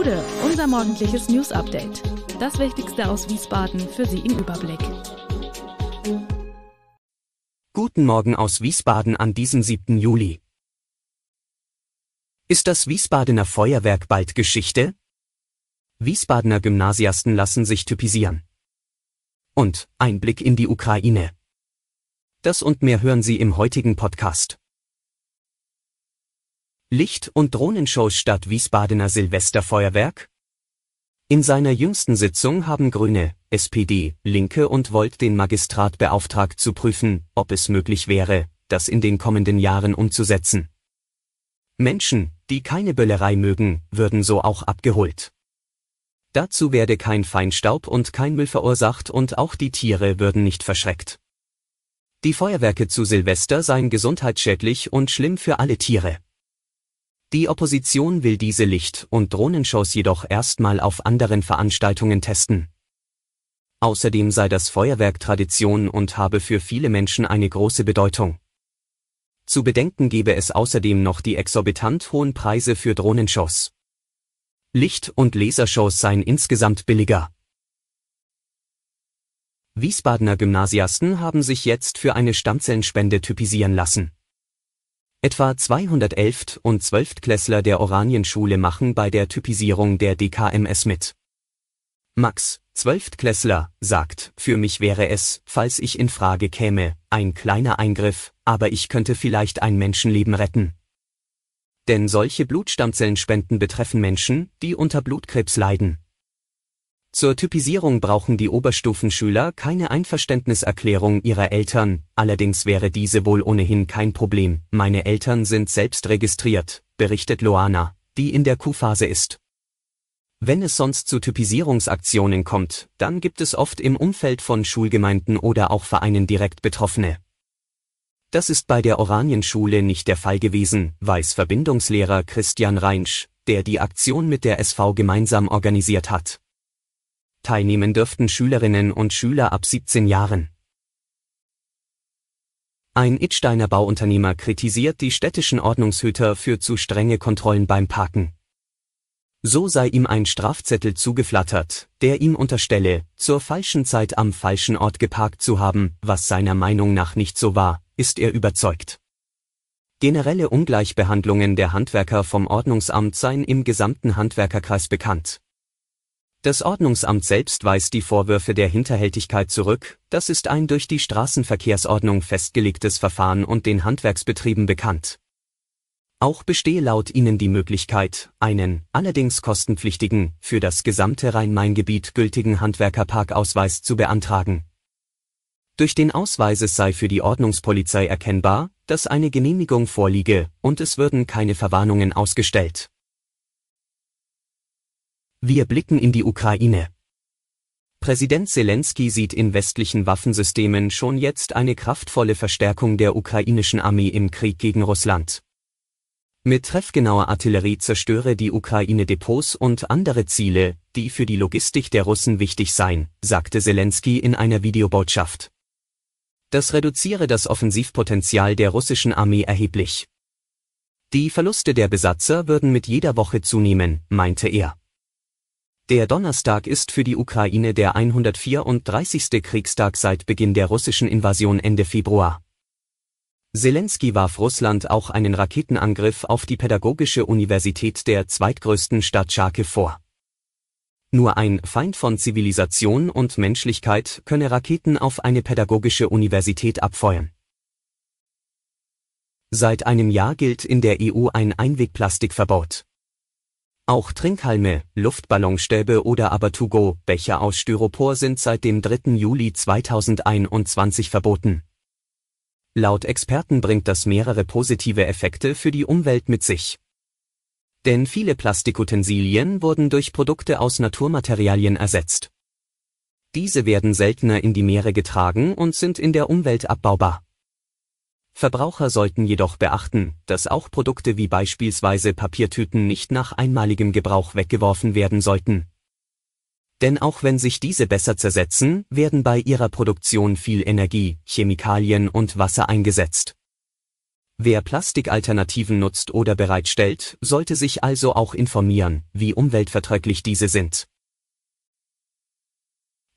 Gude, unser morgendliches News Update. Das Wichtigste aus Wiesbaden für Sie im Überblick. Guten Morgen aus Wiesbaden an diesem 7. Juli. Ist das Wiesbadener Feuerwerk bald Geschichte? Wiesbadener Gymnasiasten lassen sich typisieren. Und Einblick in die Ukraine. Das und mehr hören Sie im heutigen Podcast. Licht- und Drohnenshows statt Wiesbadener Silvesterfeuerwerk? In seiner jüngsten Sitzung haben Grüne, SPD, Linke und Volt den Magistrat beauftragt zu prüfen, ob es möglich wäre, das in den kommenden Jahren umzusetzen. Menschen, die keine Böllerei mögen, würden so auch abgeholt. Dazu werde kein Feinstaub und kein Müll verursacht und auch die Tiere würden nicht verschreckt. Die Feuerwerke zu Silvester seien gesundheitsschädlich und schlimm für alle Tiere. Die Opposition will diese Licht- und Drohnenshows jedoch erstmal auf anderen Veranstaltungen testen. Außerdem sei das Feuerwerk Tradition und habe für viele Menschen eine große Bedeutung. Zu bedenken gebe es außerdem noch die exorbitant hohen Preise für Drohnenshows. Licht- und Lasershows seien insgesamt billiger. Wiesbadener Gymnasiasten haben sich jetzt für eine Stammzellenspende typisieren lassen. Etwa 211 und 12 Klässler der Oranienschule machen bei der Typisierung der DKMS mit. Max, 12 Klässler, sagt, für mich wäre es, falls ich in Frage käme, ein kleiner Eingriff, aber ich könnte vielleicht ein Menschenleben retten. Denn solche Blutstammzellenspenden betreffen Menschen, die unter Blutkrebs leiden. Zur Typisierung brauchen die Oberstufenschüler keine Einverständniserklärung ihrer Eltern, allerdings wäre diese wohl ohnehin kein Problem. Meine Eltern sind selbst registriert, berichtet Loana, die in der Q-Phase ist. Wenn es sonst zu Typisierungsaktionen kommt, dann gibt es oft im Umfeld von Schulgemeinden oder auch Vereinen direkt Betroffene. Das ist bei der Oranienschule nicht der Fall gewesen, weiß Verbindungslehrer Christian Reinsch, der die Aktion mit der SV gemeinsam organisiert hat. Teilnehmen dürften Schülerinnen und Schüler ab 17 Jahren. Ein Idsteiner Bauunternehmer kritisiert die städtischen Ordnungshüter für zu strenge Kontrollen beim Parken. So sei ihm ein Strafzettel zugeflattert, der ihm unterstelle, zur falschen Zeit am falschen Ort geparkt zu haben, was seiner Meinung nach nicht so war, ist er überzeugt. Generelle Ungleichbehandlungen der Handwerker vom Ordnungsamt seien im gesamten Handwerkerkreis bekannt. Das Ordnungsamt selbst weist die Vorwürfe der Hinterhältigkeit zurück, das ist ein durch die Straßenverkehrsordnung festgelegtes Verfahren und den Handwerksbetrieben bekannt. Auch bestehe laut ihnen die Möglichkeit, einen, allerdings kostenpflichtigen, für das gesamte Rhein-Main-Gebiet gültigen Handwerkerparkausweis zu beantragen. Durch den Ausweis es sei für die Ordnungspolizei erkennbar, dass eine Genehmigung vorliege, und es würden keine Verwarnungen ausgestellt. Wir blicken in die Ukraine. Präsident Zelensky sieht in westlichen Waffensystemen schon jetzt eine kraftvolle Verstärkung der ukrainischen Armee im Krieg gegen Russland. Mit treffgenauer Artillerie zerstöre die Ukraine Depots und andere Ziele, die für die Logistik der Russen wichtig seien, sagte Zelensky in einer Videobotschaft. Das reduziere das Offensivpotenzial der russischen Armee erheblich. Die Verluste der Besatzer würden mit jeder Woche zunehmen, meinte er. Der Donnerstag ist für die Ukraine der 134. Kriegstag seit Beginn der russischen Invasion Ende Februar. Zelensky warf Russland auch einen Raketenangriff auf die Pädagogische Universität der zweitgrößten Stadt Scharke vor. Nur ein Feind von Zivilisation und Menschlichkeit könne Raketen auf eine pädagogische Universität abfeuern. Seit einem Jahr gilt in der EU ein Einwegplastikverbot. Auch Trinkhalme, Luftballonstäbe oder aber Tugo, Becher aus Styropor sind seit dem 3. Juli 2021 verboten. Laut Experten bringt das mehrere positive Effekte für die Umwelt mit sich. Denn viele Plastikutensilien wurden durch Produkte aus Naturmaterialien ersetzt. Diese werden seltener in die Meere getragen und sind in der Umwelt abbaubar. Verbraucher sollten jedoch beachten, dass auch Produkte wie beispielsweise Papiertüten nicht nach einmaligem Gebrauch weggeworfen werden sollten. Denn auch wenn sich diese besser zersetzen, werden bei ihrer Produktion viel Energie, Chemikalien und Wasser eingesetzt. Wer Plastikalternativen nutzt oder bereitstellt, sollte sich also auch informieren, wie umweltverträglich diese sind.